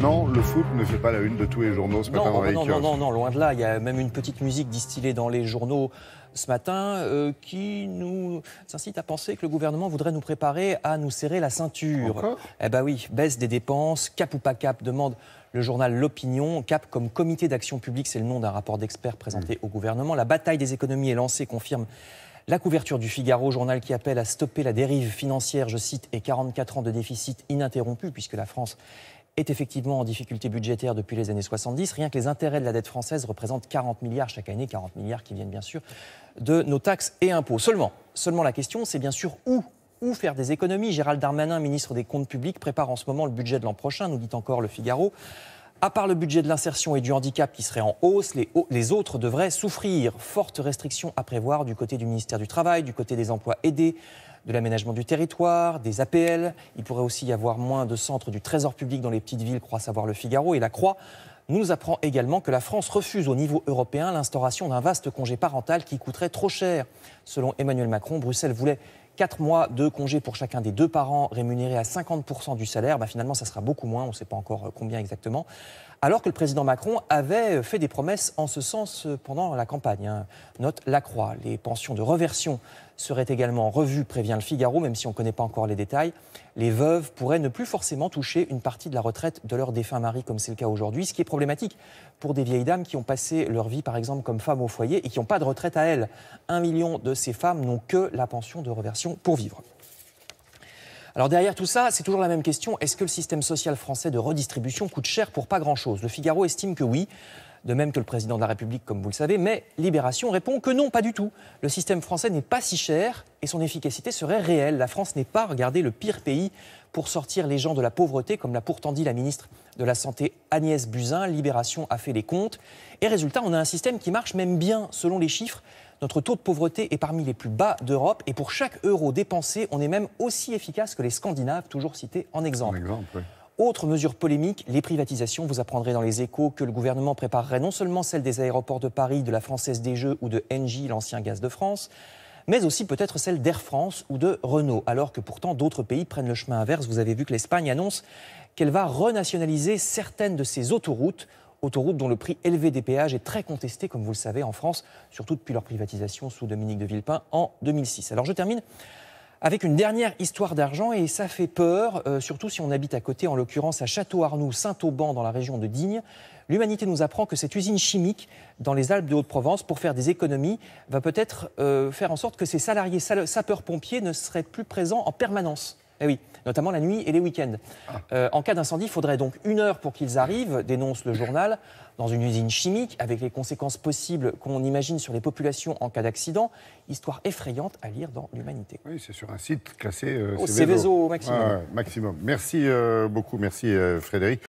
Non, le foot ne fait pas la une de tous les journaux ce matin non, non, non, loin de là. Il y a même une petite musique distillée dans les journaux ce matin euh, qui nous incite à penser que le gouvernement voudrait nous préparer à nous serrer la ceinture. Encore eh ben oui, baisse des dépenses, cap ou pas cap, demande le journal L'Opinion. CAP comme comité d'action publique, c'est le nom d'un rapport d'experts présenté mm. au gouvernement. La bataille des économies est lancée, confirme la couverture du Figaro, journal qui appelle à stopper la dérive financière, je cite, et 44 ans de déficit ininterrompu, puisque la France est effectivement en difficulté budgétaire depuis les années 70. Rien que les intérêts de la dette française représentent 40 milliards chaque année, 40 milliards qui viennent bien sûr de nos taxes et impôts. Seulement, seulement la question, c'est bien sûr où où faire des économies. Gérald Darmanin, ministre des Comptes publics, prépare en ce moment le budget de l'an prochain, nous dit encore le Figaro. À part le budget de l'insertion et du handicap qui serait en hausse, les, les autres devraient souffrir. Fortes restrictions à prévoir du côté du ministère du Travail, du côté des emplois aidés, de l'aménagement du territoire, des APL. Il pourrait aussi y avoir moins de centres du trésor public dans les petites villes, croit savoir le Figaro. Et la Croix nous apprend également que la France refuse au niveau européen l'instauration d'un vaste congé parental qui coûterait trop cher. Selon Emmanuel Macron, Bruxelles voulait 4 mois de congé pour chacun des deux parents rémunérés à 50% du salaire, bah, finalement ça sera beaucoup moins, on ne sait pas encore euh, combien exactement, alors que le président Macron avait euh, fait des promesses en ce sens euh, pendant la campagne. Hein. Note la croix, les pensions de reversion serait également revue, prévient le Figaro, même si on ne connaît pas encore les détails. Les veuves pourraient ne plus forcément toucher une partie de la retraite de leur défunt mari, comme c'est le cas aujourd'hui, ce qui est problématique pour des vieilles dames qui ont passé leur vie, par exemple, comme femmes au foyer et qui n'ont pas de retraite à elles. Un million de ces femmes n'ont que la pension de reversion pour vivre. Alors derrière tout ça, c'est toujours la même question. Est-ce que le système social français de redistribution coûte cher pour pas grand-chose Le Figaro estime que oui de même que le président de la République, comme vous le savez, mais Libération répond que non, pas du tout. Le système français n'est pas si cher et son efficacité serait réelle. La France n'est pas, regardez, le pire pays pour sortir les gens de la pauvreté, comme l'a pourtant dit la ministre de la Santé Agnès Buzyn. Libération a fait les comptes. Et résultat, on a un système qui marche même bien, selon les chiffres. Notre taux de pauvreté est parmi les plus bas d'Europe et pour chaque euro dépensé, on est même aussi efficace que les Scandinaves, toujours cités en exemple. Autre mesure polémique, les privatisations. Vous apprendrez dans les échos que le gouvernement préparerait non seulement celle des aéroports de Paris, de la Française des Jeux ou de Engie, l'ancien gaz de France, mais aussi peut-être celle d'Air France ou de Renault, alors que pourtant d'autres pays prennent le chemin inverse. Vous avez vu que l'Espagne annonce qu'elle va renationaliser certaines de ses autoroutes, autoroutes dont le prix élevé des péages est très contesté, comme vous le savez, en France, surtout depuis leur privatisation sous Dominique de Villepin en 2006. Alors je termine avec une dernière histoire d'argent et ça fait peur, euh, surtout si on habite à côté, en l'occurrence à Château-Arnoux, Saint-Auban, dans la région de Digne. L'humanité nous apprend que cette usine chimique dans les Alpes de Haute-Provence, pour faire des économies, va peut-être euh, faire en sorte que ces salariés sapeurs-pompiers ne seraient plus présents en permanence. Eh oui, notamment la nuit et les week-ends. Ah. Euh, en cas d'incendie, il faudrait donc une heure pour qu'ils arrivent, dénonce le journal, dans une usine chimique, avec les conséquences possibles qu'on imagine sur les populations en cas d'accident. Histoire effrayante à lire dans l'humanité. Oui, c'est sur un site classé euh, Céveso. au maximum. Ah, maximum. Merci euh, beaucoup, merci euh, Frédéric.